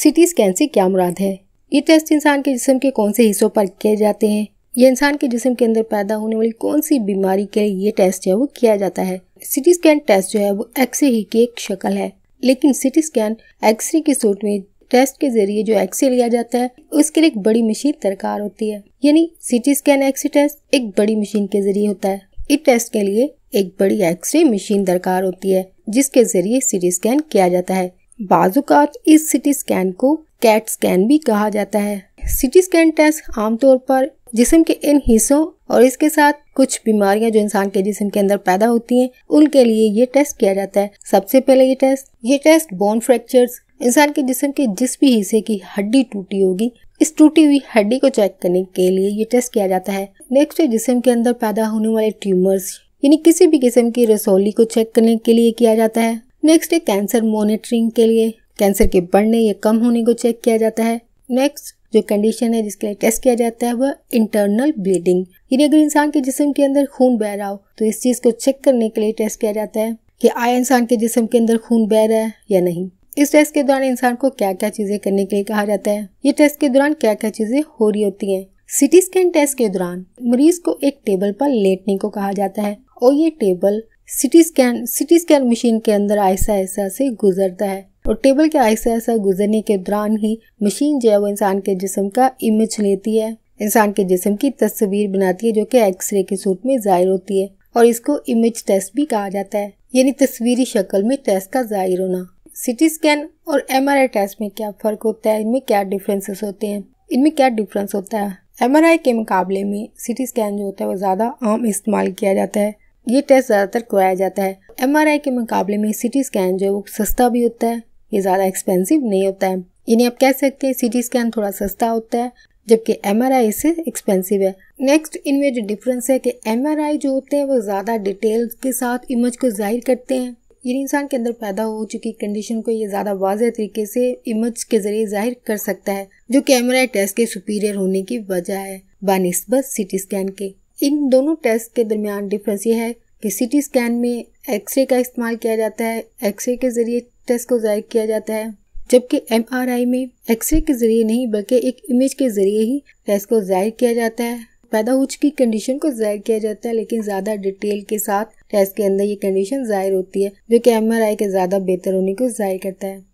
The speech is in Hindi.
सिटी स्कैन से क्या मुराद है ये टेस्ट इंसान के जिसम के कौन से हिस्सों पर किए जाते हैं ये इंसान के जिसम के अंदर पैदा होने वाली कौन सी बीमारी के लिए ये टेस्ट है वो किया जाता है सिटी स्कैन टेस्ट जो है वो एक्सरे ही की एक शक्ल है लेकिन सिटी स्कैन एक्सरे की सूट में टेस्ट के जरिए जो एक्सरे लिया जाता है उसके लिए एक बड़ी मशीन दरकार होती है यानी सिटी स्कैन एक्सरे टेस्ट एक बड़ी मशीन के जरिए होता है इस टेस्ट के लिए एक बड़ी एक्सरे मशीन दरकार होती है जिसके जरिए सिटी स्कैन किया जाता है बाजुकात इस सिटी स्कैन को कैट स्कैन भी कहा जाता है सिटी स्कैन टेस्ट आमतौर पर जिसम के इन हिस्सों और इसके साथ कुछ बीमारियां जो इंसान के जिसम के अंदर पैदा होती हैं उनके लिए ये टेस्ट किया जाता है सबसे पहले ये टेस्ट ये टेस्ट बोन फ्रैक्चर्स इंसान के जिसम के जिस भी हिस्से की हड्डी टूटी होगी इस टूटी हुई हड्डी को चेक करने के लिए ये टेस्ट किया जाता है नेक्स्ट जिसम के अंदर पैदा होने वाले ट्यूमर्स यानी किसी भी किस्म की रसौली को चेक करने के लिए किया जाता है नेक्स्ट है कैंसर मॉनिटरिंग के लिए कैंसर के बढ़ने या कम होने को चेक किया जाता है नेक्स्ट जो कंडीशन है जिसके लिए टेस्ट किया जाता है वह इंटरनल ब्लीडिंग यदि अगर इंसान के जिसम के अंदर खून बह रहा हो तो इस चीज को चेक करने के लिए टेस्ट किया जाता है कि आया इंसान के जिसम के अंदर खून बह रहा है या नहीं इस टेस्ट के दौरान इंसान को क्या क्या चीजें करने के लिए कहा जाता है ये टेस्ट के दौरान क्या क्या चीजें हो रही होती है सिटी स्कैन टेस्ट के दौरान मरीज को एक टेबल पर लेटने को कहा जाता है और ये table CT scan CT scan machine के अंदर ऐसा ऐसा से गुजरता है और टेबल के ऐसा ऐसा गुजरने के दौरान ही मशीन जो है वो इंसान के जिसम का इमेज लेती है इंसान के जिसम की तस्वीर बनाती है जो कि एक्सरे के सूट में जाहिर होती है और इसको इमेज टेस्ट भी कहा जाता है यानी तस्वीरी शक्ल में टेस्ट का जाहिर होना सिटी स्कैन और एम टेस्ट में क्या फर्क होता है इनमें क्या डिफरेंसेस होते हैं इनमें क्या डिफरेंस होता है एम के मुकाबले में सिटी स्कैन जो होता है वो ज़्यादा आम इस्तेमाल किया जाता है ये टेस्ट ज़्यादातर करवाया जाता है एम के मुकाबले में सिटी स्कैन जो है वो सस्ता भी होता है ये ज़्यादा एक्सपेंसिव नहीं होता है यानी आप कह सकते हैं सिटी स्कैन थोड़ा सस्ता होता है जबकि एम आर आई इससे एक्सपेंसिव है नेक्स्ट इनमें जो डिफरेंस है कि एम आर आई जो होते हैं वो ज़्यादा डिटेल के साथ इमेज को जाहिर करते हैं इन इंसान के अंदर पैदा हो चुकी कंडीशन को ये ज़्यादा वाज तरीके से इमेज के जरिए जाहिर कर सकता है जो कैमरा आई टेस्ट के सुपीरियर होने की वजह है बानस्बत सिटी स्कैन के इन दोनों टेस्ट के दरमियान डिफरेंस ये है कि सीटी स्कैन में एक्सरे का इस्तेमाल किया जाता है एक्सरे के जरिए टेस्ट को जाहिर किया जाता है जबकि आई में एक्सरे के जरिए नहीं बल्कि एक इमेज के जरिए ही टेस्ट को जाहिर किया जाता है पैदा हो चुकी कंडीशन को जाहिर किया जाता है लेकिन ज्यादा डिटेल के साथ टेस्ट के अंदर ये कंडीशन जाहिर होती है जो कि आई के ज्यादा बेहतर होने को जाहिर करता है